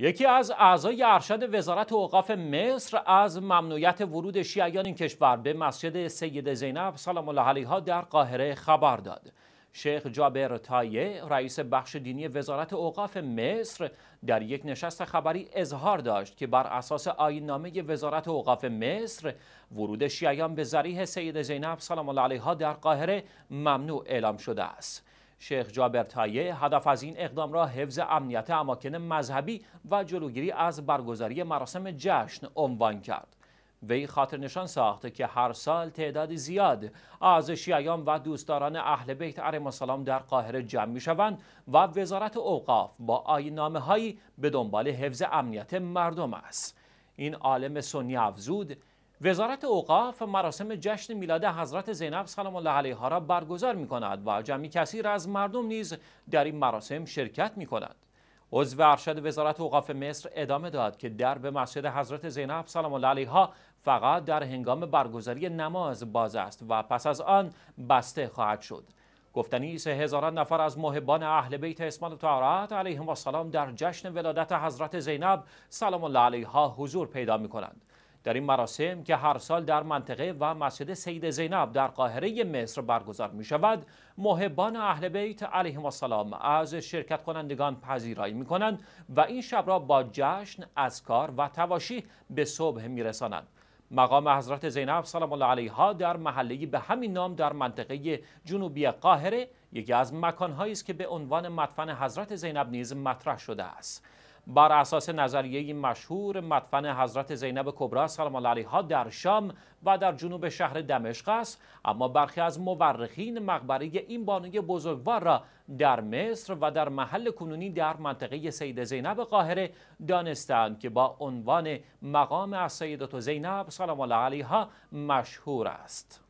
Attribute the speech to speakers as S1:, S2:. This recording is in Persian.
S1: یکی از اعضای ارشد وزارت اوقاف مصر از ممنوعیت ورود شیعیان این کشور به مسجد سید زینب سلام الله علیها در قاهره خبر داد. شیخ جابر تایه رئیس بخش دینی وزارت اوقاف مصر در یک نشست خبری اظهار داشت که بر اساس نامه وزارت اوقاف مصر ورود شیعیان به ذریح سید زینب سلام الله علیها در قاهره ممنوع اعلام شده است. شیخ جابر تایه هدف از این اقدام را حفظ امنیت اماکن مذهبی و جلوگیری از برگزاری مراسم جشن عنوان کرد. وی خاطر نشان ساخت که هر سال تعداد زیاد از شیعیان و دوستداران اهل بیت علیهم السلام در قاهره جمع می شوند و وزارت اوقاف با آینامه هایی به دنبال حفظ امنیت مردم است این عالم سنی افزود وزارت اوقاف مراسم جشن میلاد حضرت زینب سلام الله علیها را برگزار می کند و جمعی کثیر از مردم نیز در این مراسم شرکت می کند. عضو ارشد وزارت اوقاف مصر ادامه داد که در به مسجد حضرت زینب سلام الله علیها فقط در هنگام برگزاری نماز باز است و پس از آن بسته خواهد شد. گفتنی سه هزاران نفر از محبان اهل بیت اسمان علیه و سلام در جشن ولادت حضرت زینب سلام الله علیها حضور پیدا می کنند. در این مراسم که هر سال در منطقه و مسجد سید زینب در قاهره مصر برگزار می شود محبان اهل بیت علیهم السلام از شرکت کنندگان پذیرایی می کنند و این شب را با جشن از کار و تواشی به صبح می رسانند مقام حضرت زینب سلام الله علیها در محله به همین نام در منطقه جنوبی قاهره یکی از مکانهایی است که به عنوان مدفن حضرت زینب نیز مطرح شده است بر اساس نظریه مشهور مدفن حضرت زینب کبرا سلام الله علیها در شام و در جنوب شهر دمشق است اما برخی از مورخین مقبره این بانوی بزرگوار را در مصر و در محل کنونی در منطقه سید زینب قاهره دانستند که با عنوان مقام از سیدت زینب سلام الله علیها مشهور است